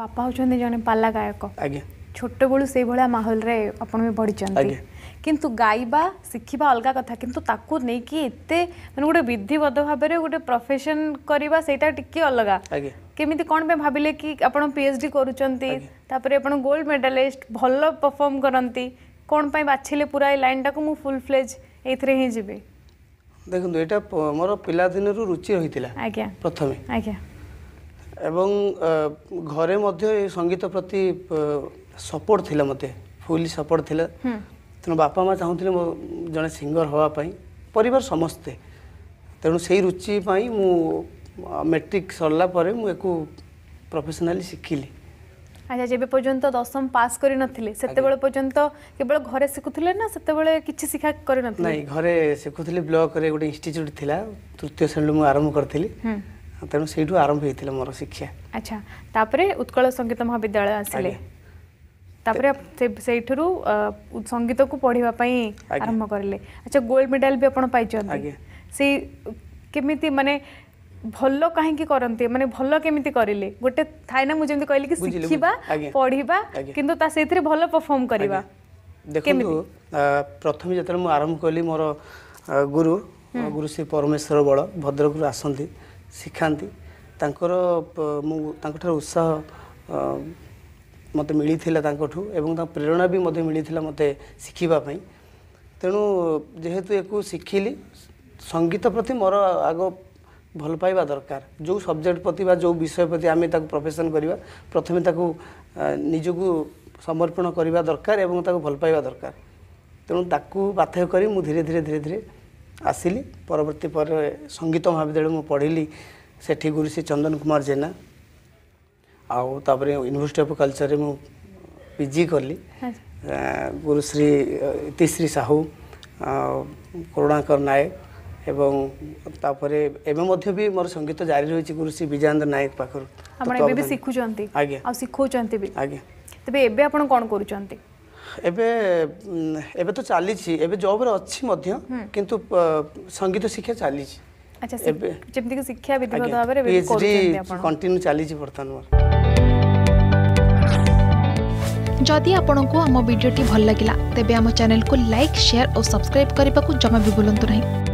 बापा होंगे जन पाला गायक छोट बलू से माहौल बढ़ी किंतु गायबा शिखा अलग कथा कि मैं गोटे विधिवत भाव में गोटे प्रफेसन करवाईटा टी अलग केमी कौन भाविले कि आप पी एच डी करपर आप गोल्ड मेडालीस्ट भल परफर्म करती कौन पर बाछले पूरा लाइन टाक मुझ फुल फ्लेज ये जी देखो ये मोर पिला रुचि रही प्रथम এবং ঘরে ମଧ୍ୟ ଏ ସଙ୍ଗୀତ ପ୍ରତି ସପୋର୍ଟ ଥିଲା ମୋତେ ফুল ସପୋର୍ଟ ଥିଲା ତେଣୁ ବାପା ମା ଚାହୁଁଥିଲେ ମୋ ଜଣେ হওয়া ହେବା ପାଇଁ ପରିବାର ସମସ୍ତେ ତେଣୁ ସେଇ ରୁଚି ପାଇଁ ମୁଁ ମେଟ୍ରିକ୍ ସରିଲା ପରେ ମୁଁ ୟାକୁ ପ୍ରଫେସନାଲି ଶିଖିଲି আচ্ছা যেবে পর্যন্ত দশম পাস করে নথিলে সেতেবেলে পর্যন্ত কেবল ঘরে শিখুথিলে না সেতেবেলে কিছু শিখা করে নথিলে নাই ঘরে শিখুথিলি ব্লক রে গোটে ইনস্টিটিউট থিলা তৃতীয় শ্রেণী মু আরম্ভ করথিলি হুম ତେଣୁ ସେଇଠୁ ଆରମ୍ଭ ହେଇଥିଲା ମୋର ଶିକ୍ଷା ଆଚ୍ଛା ତାପରେ ଉତ୍କଳ ସଙ୍ଗୀତ ମହାବିଦ୍ୟାଳୟ ଆସିଲେ ତାପରେ ସେଇଠାରୁ ସଙ୍ଗୀତକୁ ପଢ଼ିବା ପାଇଁ ଆରମ୍ଭ କରିଲେ ଆଚ୍ଛା ଗୋଲ୍ଡ ମେଡାଲ ବି ଆପଣ ପାଇଛନ୍ତି ସେଇ କେମିତି ମାନେ ଭଲ କାହିଁକି କରନ୍ତି ମାନେ ଭଲ କେମିତି କରିଲେ ଗୋଟେ ଥାଏ ନା ମୁଁ ଯେମିତି କହିଲି କି ଶିଖିବା ପଢ଼ିବା କିନ୍ତୁ ତା ସେଇଥିରେ ଭଲ ପରଫର୍ମ କରିବା ଦେଖନ୍ତୁ ପ୍ରଥମେ ଯେତେବେଳେ ମୁଁ ଆରମ୍ଭ କଲି ମୋର ଗୁରୁ ଗୁରୁ ଶ୍ରୀ ପରମେଶ୍ୱର ବଳ ଭଦ୍ରକରୁ ଆସନ୍ତି ଶିଖାନ୍ତି ତାଙ୍କର ମୁଁ ତାଙ୍କଠାରୁ ଉତ୍ସାହ ମୋତେ ମିଳିଥିଲା ତାଙ୍କଠୁ ଏବଂ ତାଙ୍କ ପ୍ରେରଣା ବି ମଧ୍ୟ ମିଳିଥିଲା ମୋତେ ଶିଖିବା ପାଇଁ ତେଣୁ ଯେହେତୁ ୟାକୁ ଶିଖିଲି ସଙ୍ଗୀତ ପ୍ରତି ମୋର ଆଗ ଭଲ ପାଇବା ଦରକାର ଯେଉଁ ସବଜେକ୍ଟ ପ୍ରତି ବା ଯେଉଁ ବିଷୟ ପ୍ରତି ଆମେ ତାକୁ ପ୍ରଫେସନ୍ କରିବା ପ୍ରଥମେ ତାକୁ ନିଜକୁ ସମର୍ପଣ କରିବା ଦରକାର ଏବଂ ତାକୁ ଭଲ ପାଇବା ଦରକାର ତେଣୁ ତାକୁ ବାଧ୍ୟ କରି ମୁଁ ଧୀରେ ଧୀରେ ଧୀରେ ଧୀରେ ଆସିଲି ପରବର୍ତ୍ତୀ ପରେ ସଙ୍ଗୀତ ମହାବିଦ୍ୟାଳୟ ମୁଁ ପଢ଼ିଲି ସେଠି ଗୁରୁଶ୍ରୀ ଚନ୍ଦନ କୁମାର ଜେନା ଆଉ ତାପରେ ୟୁନିଭର୍ସିଟି ଅଫ୍ କଲଚରରେ ମୁଁ ପିଜି କଲି ଗୁରୁଶ୍ରୀ ଇତିଶ୍ରୀ ସାହୁ କରୁଣାକର ନାୟକ ଏବଂ ତାପରେ ଏବେ ମଧ୍ୟ ବି ମୋର ସଙ୍ଗୀତ ଜାରି ରହିଛି ଗୁରୁଶ୍ରୀ ବିଜୟାନନ୍ଦ ନାୟକ ପାଖରୁ ଆପଣ ଏବେ ବି ଶିଖୁଛନ୍ତି ଆଜ୍ଞା ଆଉ ଶିଖଉଛନ୍ତି ବି ଆଜ୍ଞା ତେବେ ଏବେ ଆପଣ କ'ଣ କରୁଛନ୍ତି ଏବେ ଏବେ ତ ଚାଲିଛି ଏବେ ଜବ୍ରେ ଅଛି ମଧ୍ୟ କିନ୍ତୁ ସଙ୍ଗୀତ ଶିକ୍ଷା ଚାଲିଛି ଆଚ୍ଛା ଏବେ ଯେମିତିକି ଶିକ୍ଷା ବିଧିବଦ୍ଧ ଭାବରେ ପିଏଚ୍ଡି କଣ୍ଟିନ୍ୟୁ ଚାଲିଛି ବର୍ତ୍ତମାନ ମୋର ଯଦି ଆପଣଙ୍କୁ ଆମ ଭିଡ଼ିଓଟି ଭଲ ଲାଗିଲା ତେବେ ଆମ ଚ୍ୟାନେଲକୁ ଲାଇକ୍ ସେୟାର ଓ ସବସ୍କ୍ରାଇବ୍ କରିବାକୁ ଜମା ବି ଭୁଲନ୍ତୁ ନାହିଁ